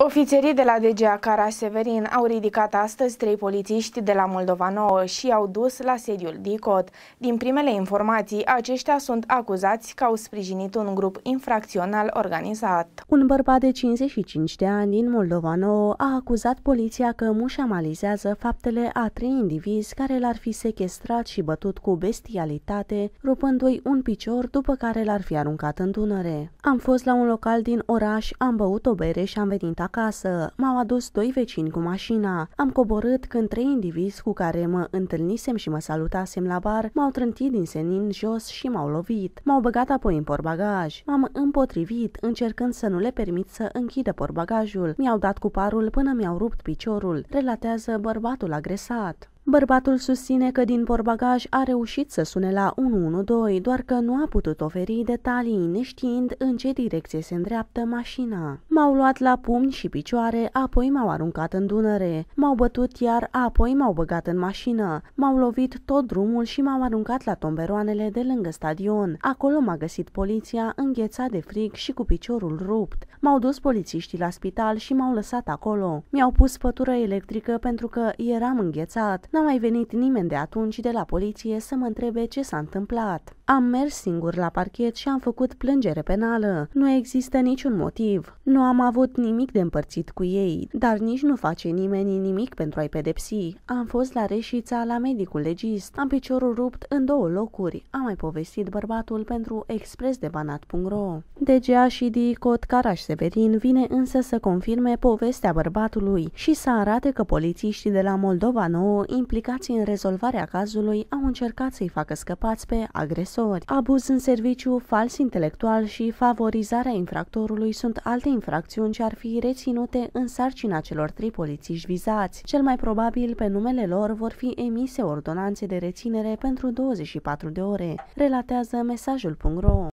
Ofițerii de la DGA Cara Severin au ridicat astăzi trei polițiști de la Moldova 9 și au dus la sediul DICOT. Din primele informații, aceștia sunt acuzați că au sprijinit un grup infracțional organizat. Un bărbat de 55 de ani din Moldova 9 a acuzat poliția că mușamalizează faptele a trei indivizi care l-ar fi sequestrat și bătut cu bestialitate, rupându-i un picior după care l-ar fi aruncat în Dunăre. Am fost la un local din oraș, am băut o bere și am venit acasă. M-au adus doi vecini cu mașina. Am coborât când trei indivizi cu care mă întâlnisem și mă salutasem la bar m-au trântit din senin jos și m-au lovit. M-au băgat apoi în porbagaj. M-am împotrivit, încercând să nu le permit să închidă porbagajul. Mi-au dat cu parul până mi-au rupt piciorul, relatează bărbatul agresat. Bărbatul susține că din porbagaj a reușit să sune la 112, doar că nu a putut oferi detalii, neștiind în ce direcție se îndreaptă mașina. M-au luat la pumni și picioare, apoi m-au aruncat în Dunăre. M-au bătut iar, apoi m-au băgat în mașină. M-au lovit tot drumul și m-au aruncat la tomberoanele de lângă stadion. Acolo m-a găsit poliția, înghețat de frig și cu piciorul rupt. M-au dus polițiștii la spital și m-au lăsat acolo. Mi-au pus pătură electrică pentru că eram înghețat. N-a mai venit nimeni de atunci de la poliție să mă întrebe ce s-a întâmplat. Am mers singur la parchet și am făcut plângere penală. Nu există niciun motiv. Nu am avut nimic de împărțit cu ei, dar nici nu face nimeni nimic pentru a-i pedepsi. Am fost la Reșița, la medicul legist. Am piciorul rupt în două locuri. Am mai povestit bărbatul pentru expresdebanat.ro. DGA și DICOT Caraș Severin vine însă să confirme povestea bărbatului și să arate că polițiștii de la Moldova Nouă implicați în rezolvarea cazului au încercat să-i facă scăpați pe agresor agresori. Abuz în serviciu, fals intelectual și favorizarea infractorului sunt alte infracțiuni ce ar fi reținute în sarcina celor trei polițiști vizați. Cel mai probabil, pe numele lor vor fi emise ordonanțe de reținere pentru 24 de ore, relatează mesajul.ro.